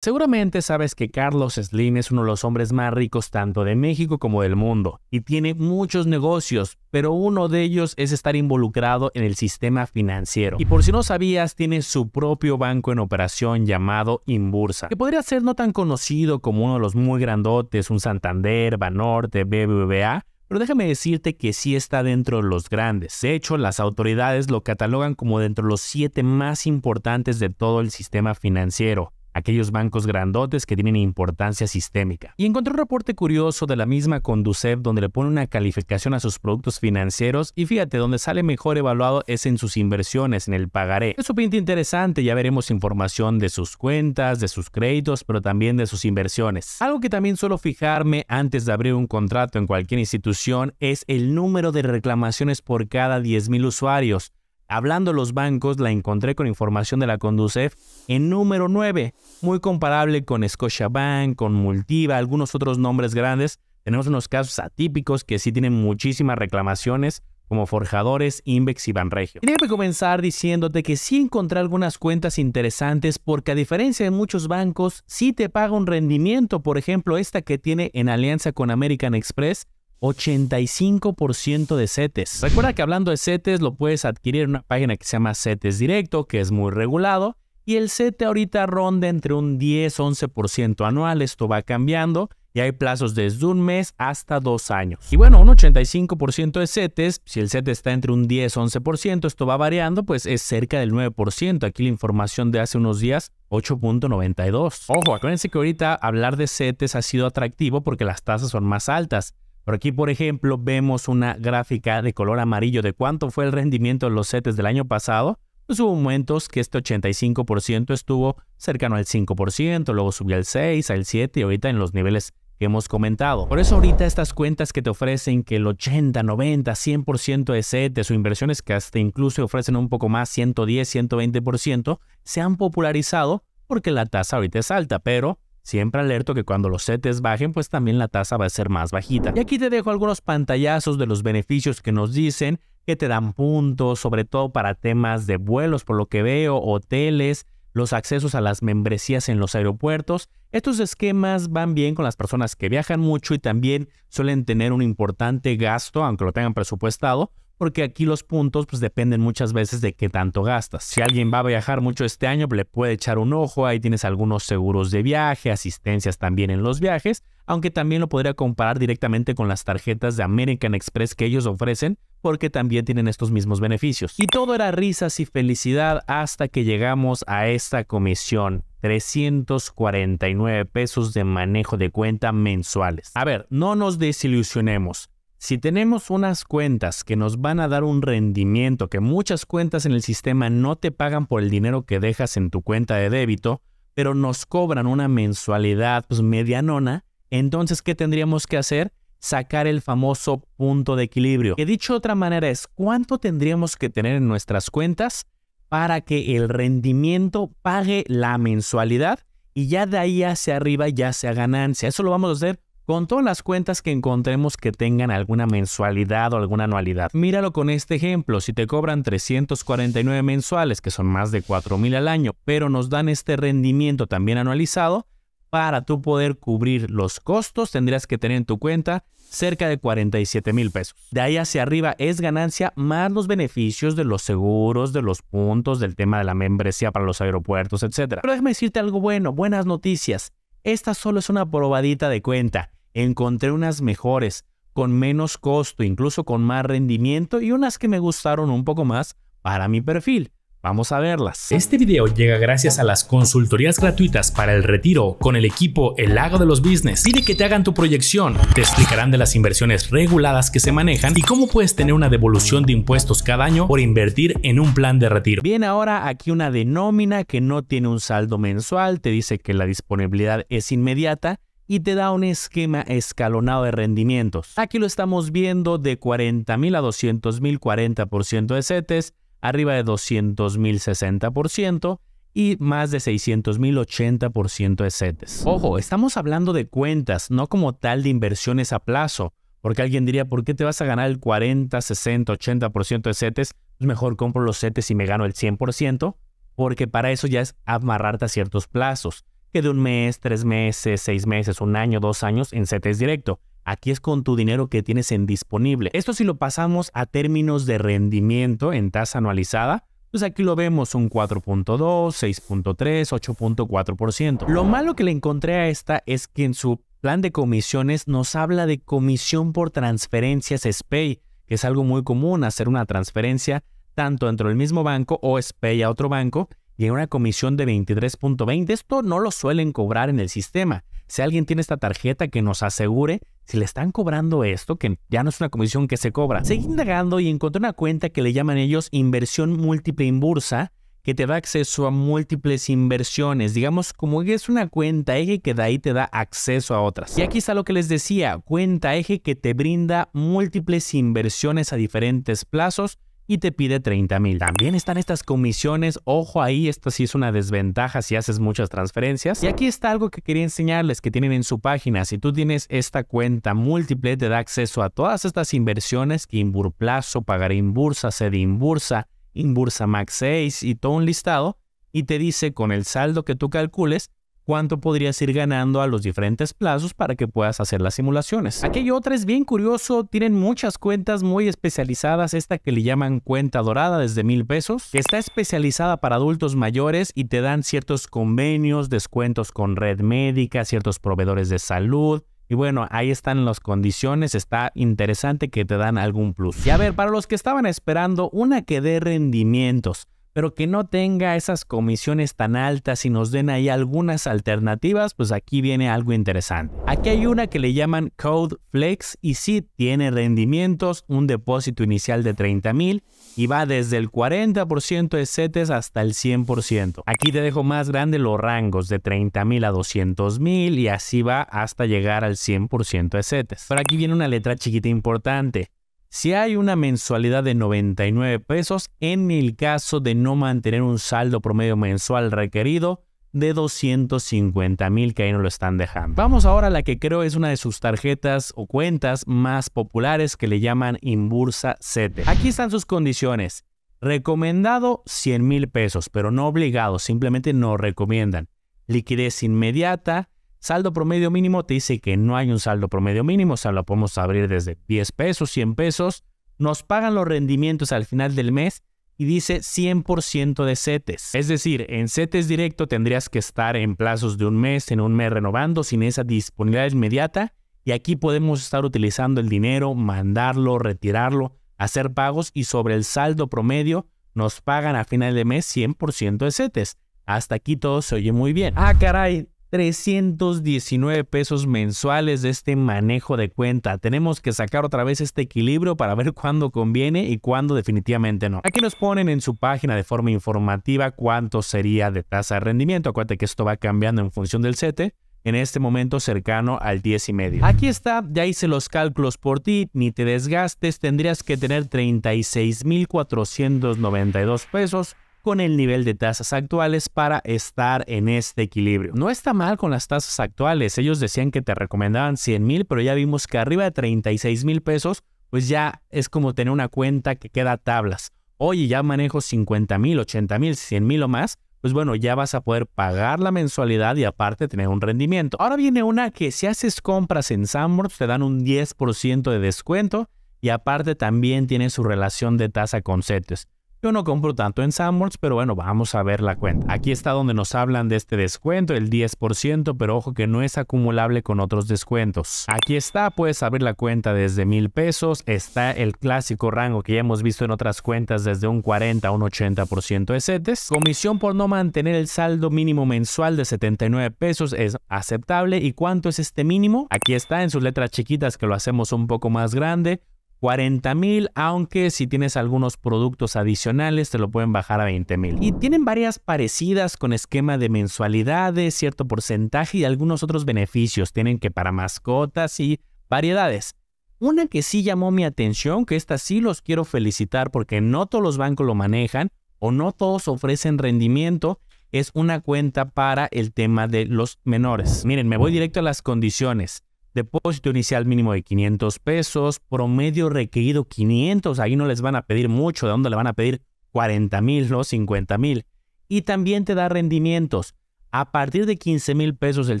Seguramente sabes que Carlos Slim es uno de los hombres más ricos tanto de México como del mundo y tiene muchos negocios, pero uno de ellos es estar involucrado en el sistema financiero. Y por si no sabías, tiene su propio banco en operación llamado Inbursa, que podría ser no tan conocido como uno de los muy grandotes, un Santander, Banorte, BBVA, pero déjame decirte que sí está dentro de los grandes. De hecho, las autoridades lo catalogan como dentro de los siete más importantes de todo el sistema financiero aquellos bancos grandotes que tienen importancia sistémica. Y encontré un reporte curioso de la misma Conducef donde le pone una calificación a sus productos financieros y fíjate, donde sale mejor evaluado es en sus inversiones, en el pagaré. Eso pinta interesante, ya veremos información de sus cuentas, de sus créditos, pero también de sus inversiones. Algo que también suelo fijarme antes de abrir un contrato en cualquier institución es el número de reclamaciones por cada 10.000 usuarios. Hablando de los bancos, la encontré con información de la Conducef en número 9, muy comparable con Scotiabank, con Multiva, algunos otros nombres grandes. Tenemos unos casos atípicos que sí tienen muchísimas reclamaciones, como Forjadores, Invex y Banregio. que comenzar diciéndote que sí encontré algunas cuentas interesantes porque a diferencia de muchos bancos, sí te paga un rendimiento, por ejemplo esta que tiene en alianza con American Express, 85% de CETES. Recuerda que hablando de CETES lo puedes adquirir en una página que se llama CETES Directo, que es muy regulado, y el CETE ahorita ronda entre un 10-11% anual, esto va cambiando, y hay plazos desde un mes hasta dos años. Y bueno, un 85% de CETES, si el CETE está entre un 10-11%, esto va variando, pues es cerca del 9%. Aquí la información de hace unos días, 8.92. Ojo, acuérdense que ahorita hablar de CETES ha sido atractivo porque las tasas son más altas. Por aquí, por ejemplo, vemos una gráfica de color amarillo de cuánto fue el rendimiento de los CETES del año pasado. Pues hubo momentos que este 85% estuvo cercano al 5%, luego subió al 6, al 7 y ahorita en los niveles que hemos comentado. Por eso ahorita estas cuentas que te ofrecen que el 80, 90, 100% de CETES o inversiones que hasta incluso ofrecen un poco más, 110, 120%, se han popularizado porque la tasa ahorita es alta, pero Siempre alerto que cuando los setes bajen, pues también la tasa va a ser más bajita. Y aquí te dejo algunos pantallazos de los beneficios que nos dicen que te dan puntos, sobre todo para temas de vuelos, por lo que veo, hoteles, los accesos a las membresías en los aeropuertos. Estos esquemas van bien con las personas que viajan mucho y también suelen tener un importante gasto, aunque lo tengan presupuestado, porque aquí los puntos pues dependen muchas veces de qué tanto gastas. Si alguien va a viajar mucho este año, le puede echar un ojo, ahí tienes algunos seguros de viaje, asistencias también en los viajes, aunque también lo podría comparar directamente con las tarjetas de American Express que ellos ofrecen, porque también tienen estos mismos beneficios. Y todo era risas y felicidad hasta que llegamos a esta comisión 349 pesos de manejo de cuenta mensuales. A ver, no nos desilusionemos. Si tenemos unas cuentas que nos van a dar un rendimiento que muchas cuentas en el sistema no te pagan por el dinero que dejas en tu cuenta de débito, pero nos cobran una mensualidad pues, medianona, entonces ¿qué tendríamos que hacer? Sacar el famoso punto de equilibrio. Que dicho de otra manera es cuánto tendríamos que tener en nuestras cuentas para que el rendimiento pague la mensualidad y ya de ahí hacia arriba ya sea ganancia. Eso lo vamos a hacer con todas las cuentas que encontremos que tengan alguna mensualidad o alguna anualidad. Míralo con este ejemplo, si te cobran 349 mensuales, que son más de 4.000 al año, pero nos dan este rendimiento también anualizado, para tú poder cubrir los costos tendrías que tener en tu cuenta cerca de 47 mil pesos. De ahí hacia arriba es ganancia más los beneficios de los seguros, de los puntos, del tema de la membresía para los aeropuertos, etc. Pero déjame decirte algo bueno, buenas noticias. Esta solo es una probadita de cuenta encontré unas mejores, con menos costo, incluso con más rendimiento y unas que me gustaron un poco más para mi perfil. Vamos a verlas. Este video llega gracias a las consultorías gratuitas para el retiro con el equipo El Lago de los Business. Pide que te hagan tu proyección, te explicarán de las inversiones reguladas que se manejan y cómo puedes tener una devolución de impuestos cada año por invertir en un plan de retiro. Bien, ahora aquí una de que no tiene un saldo mensual, te dice que la disponibilidad es inmediata y te da un esquema escalonado de rendimientos. Aquí lo estamos viendo de 40.000 a 200.000 40% de setes, arriba de 200.000 60% y más de 600.000 80% de setes. Ojo, estamos hablando de cuentas, no como tal de inversiones a plazo, porque alguien diría, ¿por qué te vas a ganar el 40, 60, 80% de setes? Pues mejor compro los CETES y me gano el 100%, porque para eso ya es amarrarte a ciertos plazos de un mes, tres meses, seis meses, un año, dos años en CETES directo. Aquí es con tu dinero que tienes en disponible. Esto si lo pasamos a términos de rendimiento en tasa anualizada, pues aquí lo vemos un 4.2, 6.3, 8.4%. Lo malo que le encontré a esta es que en su plan de comisiones nos habla de comisión por transferencias SPAY, que es algo muy común hacer una transferencia tanto dentro del mismo banco o SPAY a otro banco y en una comisión de 23.20. Esto no lo suelen cobrar en el sistema. Si alguien tiene esta tarjeta que nos asegure si le están cobrando esto, que ya no es una comisión que se cobra. Seguí indagando y encontré una cuenta que le llaman ellos inversión múltiple en bursa, que te da acceso a múltiples inversiones. Digamos, como es una cuenta eje que de ahí te da acceso a otras. Y aquí está lo que les decía, cuenta eje que te brinda múltiples inversiones a diferentes plazos y te pide 30 mil. También están estas comisiones, ojo ahí, esto sí es una desventaja si haces muchas transferencias. Y aquí está algo que quería enseñarles que tienen en su página. Si tú tienes esta cuenta múltiple, te da acceso a todas estas inversiones pagar pagar Sede Sedimbursa, Inbursa Max 6 y todo un listado. Y te dice con el saldo que tú calcules, cuánto podrías ir ganando a los diferentes plazos para que puedas hacer las simulaciones. Aquello otra es bien curioso, tienen muchas cuentas muy especializadas, esta que le llaman cuenta dorada desde mil pesos, que está especializada para adultos mayores y te dan ciertos convenios, descuentos con red médica, ciertos proveedores de salud, y bueno, ahí están las condiciones, está interesante que te dan algún plus. Y a ver, para los que estaban esperando una que dé rendimientos, pero que no tenga esas comisiones tan altas y nos den ahí algunas alternativas, pues aquí viene algo interesante. Aquí hay una que le llaman Code Flex y sí tiene rendimientos, un depósito inicial de 30 mil y va desde el 40% de CETES hasta el 100%. Aquí te dejo más grande los rangos de 30 mil a 200 mil y así va hasta llegar al 100% de CETES. Pero aquí viene una letra chiquita importante si hay una mensualidad de 99 pesos en el caso de no mantener un saldo promedio mensual requerido de 250 mil que ahí no lo están dejando. Vamos ahora a la que creo es una de sus tarjetas o cuentas más populares que le llaman Inbursa 7. Aquí están sus condiciones. Recomendado 100 mil pesos, pero no obligado, simplemente no recomiendan. Liquidez inmediata, Saldo promedio mínimo te dice que no hay un saldo promedio mínimo, o sea, lo podemos abrir desde 10 pesos, 100 pesos. Nos pagan los rendimientos al final del mes y dice 100% de setes, Es decir, en CETES directo tendrías que estar en plazos de un mes, en un mes renovando sin esa disponibilidad inmediata. Y aquí podemos estar utilizando el dinero, mandarlo, retirarlo, hacer pagos y sobre el saldo promedio nos pagan a final de mes 100% de setes. Hasta aquí todo se oye muy bien. Ah, caray, 319 pesos mensuales de este manejo de cuenta. Tenemos que sacar otra vez este equilibrio para ver cuándo conviene y cuándo definitivamente no. Aquí nos ponen en su página de forma informativa cuánto sería de tasa de rendimiento. Acuérdate que esto va cambiando en función del CETE en este momento cercano al 10 y medio. Aquí está, ya hice los cálculos por ti, ni te desgastes, tendrías que tener 36,492 pesos con el nivel de tasas actuales para estar en este equilibrio. No está mal con las tasas actuales, ellos decían que te recomendaban 100 mil, pero ya vimos que arriba de 36 mil pesos, pues ya es como tener una cuenta que queda tablas. Oye, ya manejo 50 mil, 80 mil, 100 mil o más, pues bueno, ya vas a poder pagar la mensualidad y aparte tener un rendimiento. Ahora viene una que si haces compras en Sanborns te dan un 10% de descuento y aparte también tiene su relación de tasa con CETES. Yo no compro tanto en Sanborns, pero bueno, vamos a ver la cuenta. Aquí está donde nos hablan de este descuento, el 10%, pero ojo que no es acumulable con otros descuentos. Aquí está, puedes abrir la cuenta desde mil pesos. Está el clásico rango que ya hemos visto en otras cuentas desde un 40 a un 80% de setes. Comisión por no mantener el saldo mínimo mensual de 79 pesos es aceptable. ¿Y cuánto es este mínimo? Aquí está en sus letras chiquitas que lo hacemos un poco más grande. 40 mil, aunque si tienes algunos productos adicionales te lo pueden bajar a 20 mil. Y tienen varias parecidas con esquema de mensualidades, cierto porcentaje y algunos otros beneficios. Tienen que para mascotas y variedades. Una que sí llamó mi atención, que esta sí los quiero felicitar porque no todos los bancos lo manejan o no todos ofrecen rendimiento, es una cuenta para el tema de los menores. Miren, me voy directo a las condiciones. Depósito inicial mínimo de 500 pesos, promedio requerido 500, ahí no les van a pedir mucho, ¿de dónde le van a pedir 40 mil, no 50 mil? Y también te da rendimientos. A partir de 15 mil pesos el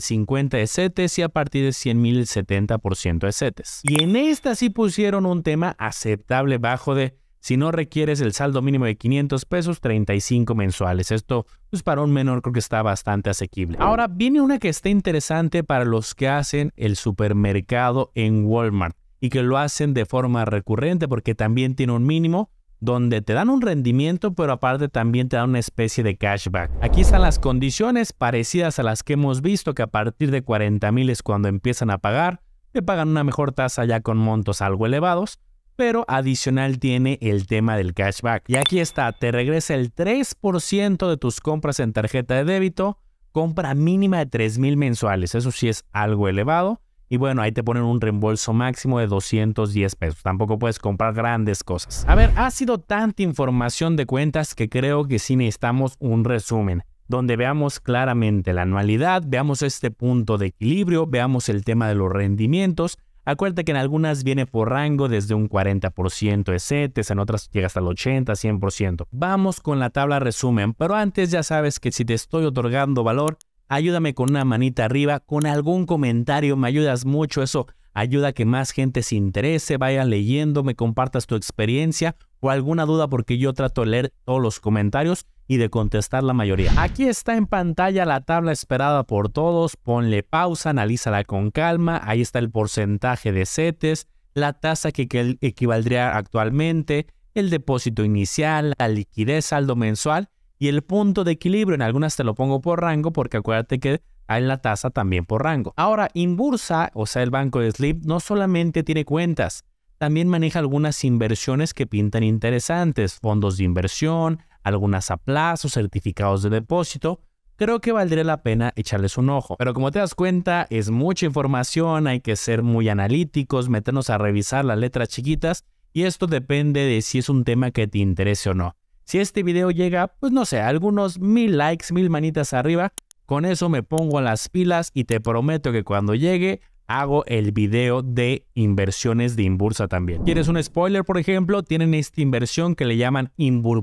50 de CETES y a partir de 100 mil el 70% de CETES. Y en esta sí pusieron un tema aceptable bajo de si no requieres el saldo mínimo de 500 pesos, 35 mensuales. Esto es pues, para un menor creo que está bastante asequible. Ahora viene una que está interesante para los que hacen el supermercado en Walmart y que lo hacen de forma recurrente porque también tiene un mínimo donde te dan un rendimiento pero aparte también te dan una especie de cashback. Aquí están las condiciones parecidas a las que hemos visto que a partir de 40 es cuando empiezan a pagar, te pagan una mejor tasa ya con montos algo elevados pero adicional tiene el tema del cashback. Y aquí está, te regresa el 3% de tus compras en tarjeta de débito, compra mínima de $3,000 mensuales, eso sí es algo elevado. Y bueno, ahí te ponen un reembolso máximo de 210 pesos. Tampoco puedes comprar grandes cosas. A ver, ha sido tanta información de cuentas que creo que sí necesitamos un resumen donde veamos claramente la anualidad, veamos este punto de equilibrio, veamos el tema de los rendimientos Acuérdate que en algunas viene por rango desde un 40% de setes, en otras llega hasta el 80, 100%. Vamos con la tabla resumen, pero antes ya sabes que si te estoy otorgando valor, ayúdame con una manita arriba, con algún comentario, me ayudas mucho, eso Ayuda a que más gente se interese, vaya leyendo, me compartas tu experiencia o alguna duda porque yo trato de leer todos los comentarios y de contestar la mayoría. Aquí está en pantalla la tabla esperada por todos, ponle pausa, analízala con calma, ahí está el porcentaje de setes, la tasa que equivaldría actualmente, el depósito inicial, la liquidez saldo mensual y el punto de equilibrio. En algunas te lo pongo por rango porque acuérdate que en la tasa también por rango. Ahora, Inbursa, o sea, el banco de sleep no solamente tiene cuentas, también maneja algunas inversiones que pintan interesantes, fondos de inversión, algunas a plazo, certificados de depósito. Creo que valdría la pena echarles un ojo. Pero como te das cuenta, es mucha información, hay que ser muy analíticos, meternos a revisar las letras chiquitas y esto depende de si es un tema que te interese o no. Si este video llega, pues no sé, algunos mil likes, mil manitas arriba, con eso me pongo a las pilas y te prometo que cuando llegue hago el video de inversiones de Inbursa también. ¿Quieres un spoiler, por ejemplo? Tienen esta inversión que le llaman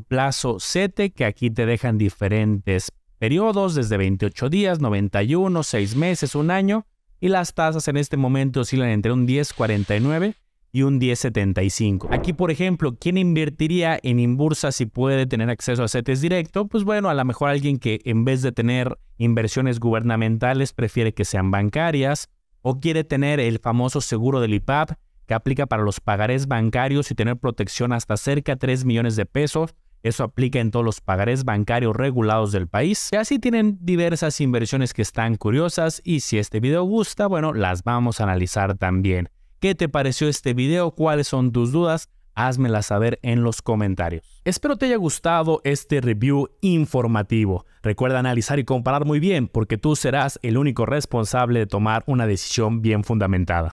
Plazo 7, que aquí te dejan diferentes periodos, desde 28 días, 91, 6 meses, un año, y las tasas en este momento oscilan entre un 10,49 y un 1075. Aquí, por ejemplo, ¿quién invertiría en Inbursa si puede tener acceso a CETES directo? Pues bueno, a lo mejor alguien que en vez de tener inversiones gubernamentales prefiere que sean bancarias o quiere tener el famoso seguro del IPAP que aplica para los pagarés bancarios y tener protección hasta cerca de 3 millones de pesos. Eso aplica en todos los pagarés bancarios regulados del país. Y así tienen diversas inversiones que están curiosas y si este video gusta, bueno, las vamos a analizar también. ¿Qué te pareció este video? ¿Cuáles son tus dudas? Házmela saber en los comentarios. Espero te haya gustado este review informativo. Recuerda analizar y comparar muy bien porque tú serás el único responsable de tomar una decisión bien fundamentada.